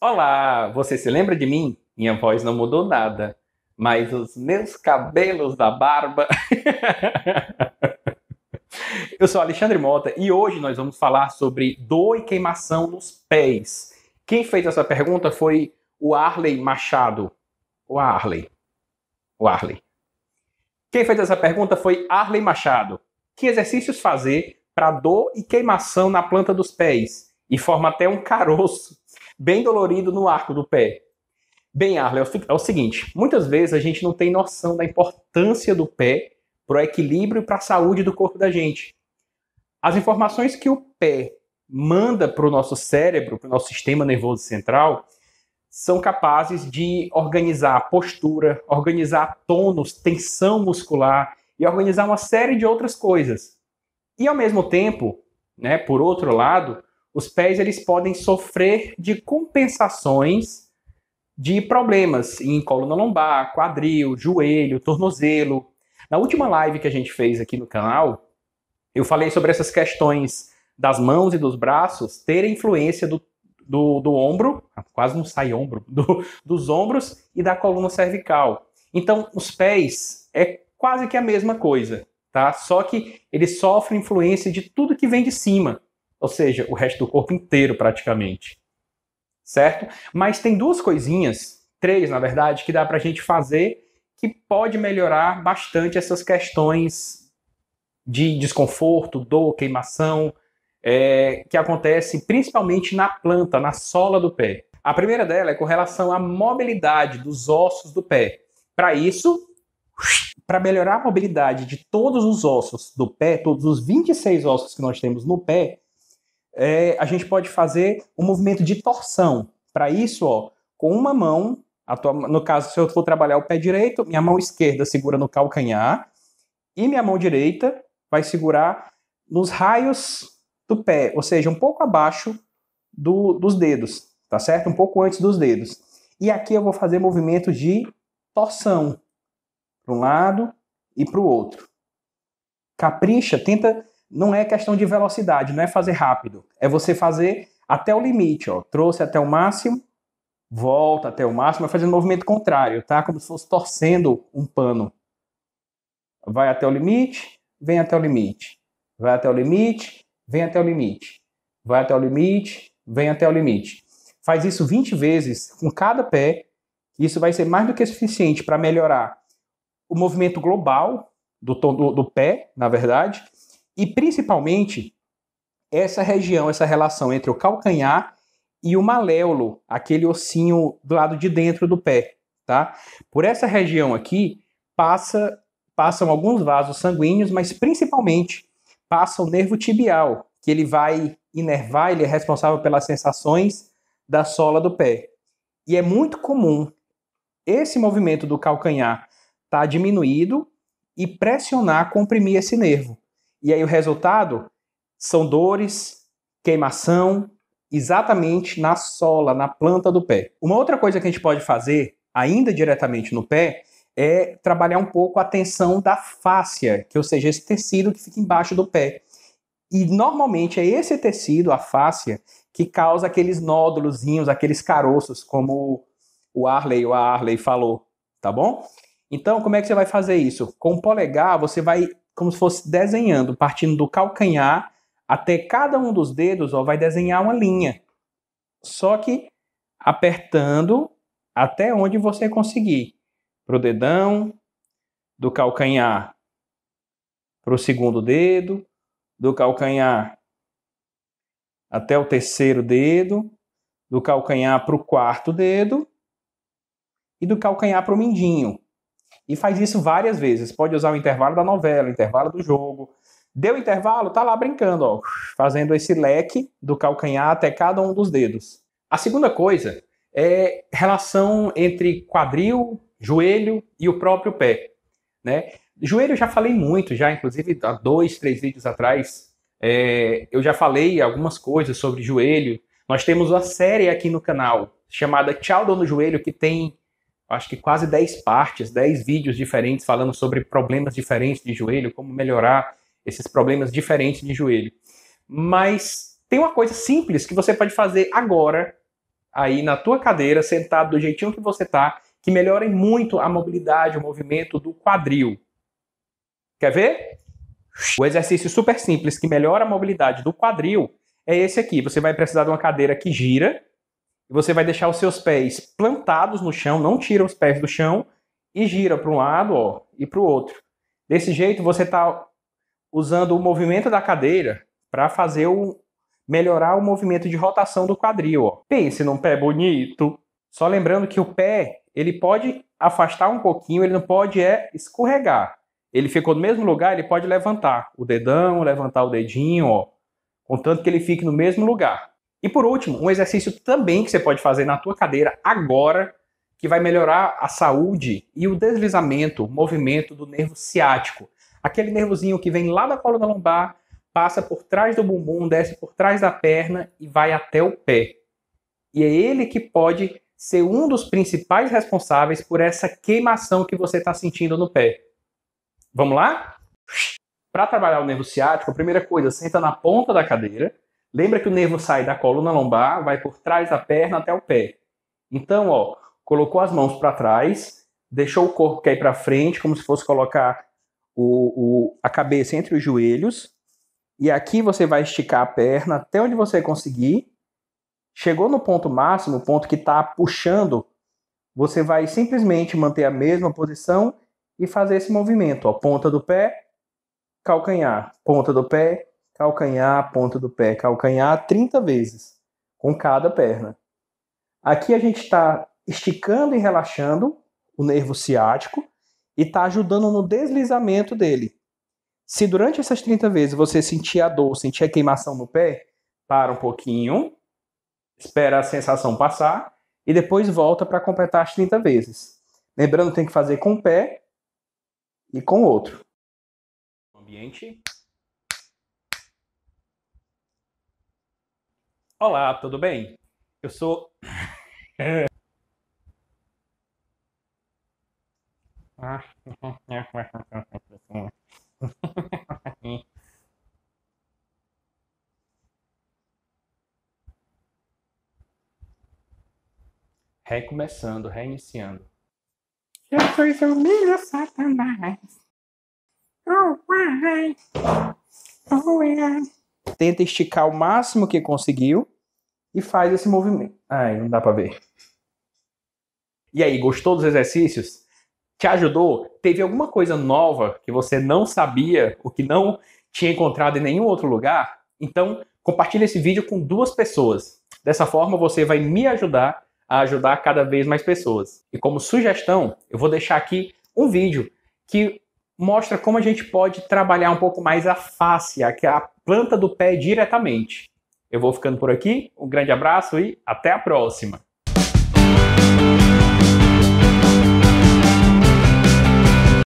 Olá, você se lembra de mim? Minha voz não mudou nada, mas os meus cabelos da barba. Eu sou Alexandre Mota e hoje nós vamos falar sobre dor e queimação nos pés. Quem fez essa pergunta foi o Arley Machado. O Arley. O Arley. Quem fez essa pergunta foi Arley Machado. Que exercícios fazer para dor e queimação na planta dos pés? E forma até um caroço bem dolorido no arco do pé. Bem, Arlen, é, é o seguinte: muitas vezes a gente não tem noção da importância do pé para o equilíbrio e para a saúde do corpo da gente. As informações que o pé manda para o nosso cérebro, para o nosso sistema nervoso central, são capazes de organizar a postura, organizar tônus, tensão muscular e organizar uma série de outras coisas. E ao mesmo tempo, né, por outro lado, os pés eles podem sofrer de compensações de problemas em coluna lombar, quadril, joelho, tornozelo. Na última live que a gente fez aqui no canal, eu falei sobre essas questões das mãos e dos braços terem influência do, do, do ombro, quase não sai ombro, do, dos ombros e da coluna cervical. Então, os pés é quase que a mesma coisa, tá? Só que eles sofrem influência de tudo que vem de cima ou seja, o resto do corpo inteiro praticamente. Certo? Mas tem duas coisinhas, três na verdade, que dá para a gente fazer que pode melhorar bastante essas questões de desconforto, dor, queimação, é, que acontece principalmente na planta, na sola do pé. A primeira dela é com relação à mobilidade dos ossos do pé. Para isso, para melhorar a mobilidade de todos os ossos do pé, todos os 26 ossos que nós temos no pé, é, a gente pode fazer um movimento de torção. Para isso, ó, com uma mão, tua, no caso, se eu for trabalhar o pé direito, minha mão esquerda segura no calcanhar e minha mão direita vai segurar nos raios do pé, ou seja, um pouco abaixo do, dos dedos, tá certo? Um pouco antes dos dedos. E aqui eu vou fazer movimento de torção para um lado e para o outro. Capricha, tenta não é questão de velocidade, não é fazer rápido. É você fazer até o limite, ó. Trouxe até o máximo, volta até o máximo, vai fazendo um movimento contrário, tá? Como se fosse torcendo um pano. Vai até o limite, vem até o limite. Vai até o limite, vem até o limite. Vai até o limite, vem até o limite. Faz isso 20 vezes com cada pé. Isso vai ser mais do que suficiente para melhorar o movimento global do, do, do pé, na verdade, e principalmente essa região, essa relação entre o calcanhar e o maléolo, aquele ossinho do lado de dentro do pé, tá? Por essa região aqui passa passam alguns vasos sanguíneos, mas principalmente passa o nervo tibial, que ele vai inervar, ele é responsável pelas sensações da sola do pé. E é muito comum esse movimento do calcanhar estar tá diminuído e pressionar, comprimir esse nervo. E aí o resultado são dores, queimação, exatamente na sola, na planta do pé. Uma outra coisa que a gente pode fazer, ainda diretamente no pé, é trabalhar um pouco a tensão da fáscia, que ou seja, esse tecido que fica embaixo do pé. E normalmente é esse tecido, a fáscia, que causa aqueles nódulos, aqueles caroços, como o Arley, o Arley falou, tá bom? Então, como é que você vai fazer isso? Com o polegar, você vai como se fosse desenhando, partindo do calcanhar até cada um dos dedos, ó, vai desenhar uma linha. Só que apertando até onde você conseguir. Para o dedão, do calcanhar para o segundo dedo, do calcanhar até o terceiro dedo, do calcanhar para o quarto dedo e do calcanhar para o mindinho. E faz isso várias vezes. Pode usar o intervalo da novela, o intervalo do jogo. Deu intervalo, tá lá brincando, ó, fazendo esse leque do calcanhar até cada um dos dedos. A segunda coisa é relação entre quadril, joelho e o próprio pé. Né? Joelho eu já falei muito, já inclusive há dois, três vídeos atrás, é, eu já falei algumas coisas sobre joelho. Nós temos uma série aqui no canal chamada Tchau Dono Joelho, que tem acho que quase 10 partes, 10 vídeos diferentes falando sobre problemas diferentes de joelho, como melhorar esses problemas diferentes de joelho. Mas tem uma coisa simples que você pode fazer agora, aí na tua cadeira, sentado do jeitinho que você tá, que melhore muito a mobilidade, o movimento do quadril. Quer ver? O exercício super simples que melhora a mobilidade do quadril é esse aqui. Você vai precisar de uma cadeira que gira, e você vai deixar os seus pés plantados no chão, não tira os pés do chão e gira para um lado ó, e para o outro. Desse jeito você está usando o movimento da cadeira para fazer o melhorar o movimento de rotação do quadril. Ó. Pense num pé bonito. Só lembrando que o pé ele pode afastar um pouquinho, ele não pode é escorregar. Ele ficou no mesmo lugar, ele pode levantar o dedão, levantar o dedinho, ó, contanto que ele fique no mesmo lugar. E por último, um exercício também que você pode fazer na tua cadeira agora, que vai melhorar a saúde e o deslizamento, o movimento do nervo ciático. Aquele nervozinho que vem lá da coluna lombar, passa por trás do bumbum, desce por trás da perna e vai até o pé. E é ele que pode ser um dos principais responsáveis por essa queimação que você está sentindo no pé. Vamos lá? Para trabalhar o nervo ciático, a primeira coisa, senta na ponta da cadeira Lembra que o nervo sai da coluna lombar, vai por trás da perna até o pé. Então, ó, colocou as mãos para trás, deixou o corpo cair para frente, como se fosse colocar o, o, a cabeça entre os joelhos. E aqui você vai esticar a perna até onde você conseguir. Chegou no ponto máximo, o ponto que está puxando, você vai simplesmente manter a mesma posição e fazer esse movimento. Ó, ponta do pé, calcanhar, ponta do pé, calcanhar, ponta do pé, calcanhar 30 vezes com cada perna. Aqui a gente está esticando e relaxando o nervo ciático e está ajudando no deslizamento dele. Se durante essas 30 vezes você sentir a dor, sentir a queimação no pé, para um pouquinho, espera a sensação passar e depois volta para completar as 30 vezes. Lembrando, tem que fazer com o pé e com o outro. Ambiente. Olá, tudo bem? Eu sou. Recomeçando, reiniciando. Eu sou seu Zumbilho Satanás. Oh, why? Oh, yeah tenta esticar o máximo que conseguiu e faz esse movimento. Ai, não dá para ver. E aí, gostou dos exercícios? Te ajudou? Teve alguma coisa nova que você não sabia ou que não tinha encontrado em nenhum outro lugar? Então, compartilhe esse vídeo com duas pessoas. Dessa forma, você vai me ajudar a ajudar cada vez mais pessoas. E como sugestão, eu vou deixar aqui um vídeo que mostra como a gente pode trabalhar um pouco mais a face a planta do pé diretamente. Eu vou ficando por aqui, um grande abraço e até a próxima!